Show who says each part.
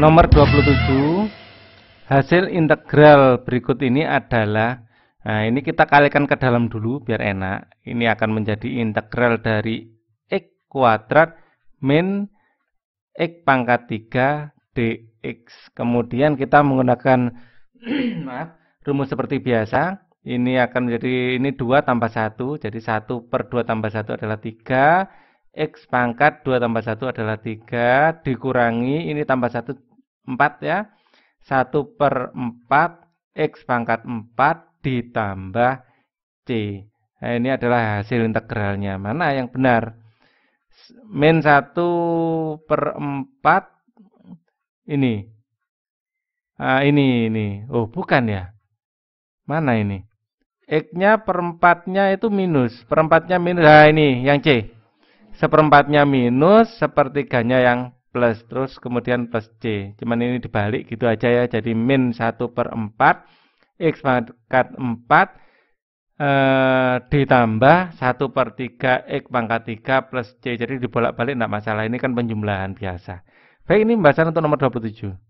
Speaker 1: Nomor 27, hasil integral berikut ini adalah Nah, ini kita kalikan ke dalam dulu biar enak. Ini akan menjadi integral dari x kuadrat min x pangkat 3 dx. Kemudian kita menggunakan maaf, rumus seperti biasa. Ini akan menjadi ini 2 tambah 1. Jadi 1 per 2 tambah 1 adalah 3. X pangkat 2 tambah 1 adalah 3. Dikurangi ini tambah 1 4 ya. 1 per 4 X pangkat 4 ditambah C. Nah, ini adalah hasil integralnya. Mana yang benar? Min 1 per 4 ini. Nah, ini, ini. Oh, bukan ya. Mana ini? X-nya perempatnya itu minus. Perempatnya minus. Nah, ini yang C. Seperempatnya minus, sepertiganya yang plus terus kemudian plus C. Cuman ini dibalik gitu aja ya. Jadi min 1 per 4. X pangkat 4 eh, ditambah 1 per 3 X pangkat 3 plus C. Jadi dibolak-balik tidak masalah. Ini kan penjumlahan biasa. Baik ini pembahasan untuk nomor 27.